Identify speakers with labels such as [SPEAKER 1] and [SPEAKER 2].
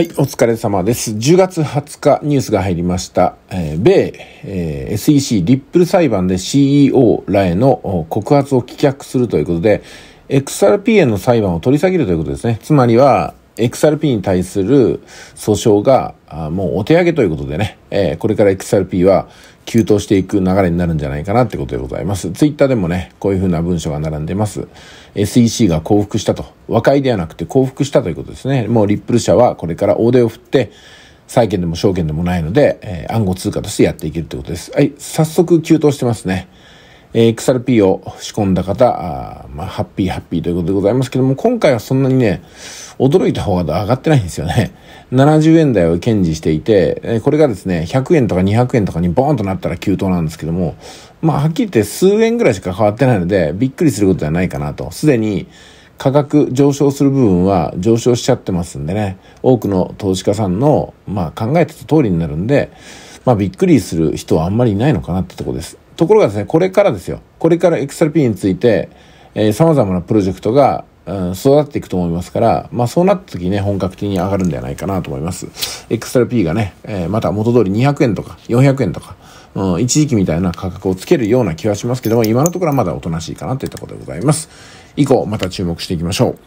[SPEAKER 1] はい、お疲れ様です。10月20日ニュースが入りました。えー、米、えー、SEC リップル裁判で CEO らへの告発を棄却するということで、XRP への裁判を取り下げるということですね。つまりは、XRP に対する訴訟がもうお手上げということでね、えー、これから XRP は急騰していく流れになるんじゃないかなってことでございます。ツイッターでもね、こういうふうな文章が並んでます。SEC が降伏したと。和解ではなくて降伏したということですね。もうリップル社はこれから大手を振って、債券でも証券でもないので、えー、暗号通貨としてやっていけるってことです。はい、早速急騰してますね。え XRP を仕込んだ方、あまあ、ハッピーハッピーということでございますけども、今回はそんなにね、驚いた方が上がってないんですよね。70円台を堅持していて、えこれがですね、100円とか200円とかにボーンとなったら急騰なんですけども、まあ、はっきり言って数円ぐらいしか変わってないので、びっくりすることではないかなと。すでに、価格上昇する部分は上昇しちゃってますんでね、多くの投資家さんの、まあ、考えてた通りになるんで、まあ、びっくりする人はあんまりいないのかなってとこです。ところがですね、これからですよ。これから XRP について、えー、様々なプロジェクトが、うん、育っていくと思いますから、まあそうなった時ね、本格的に上がるんではないかなと思います。XRP がね、えー、また元通り200円とか400円とか、うん、一時期みたいな価格をつけるような気はしますけども、今のところはまだおとなしいかなといったことでございます。以降、また注目していきましょう。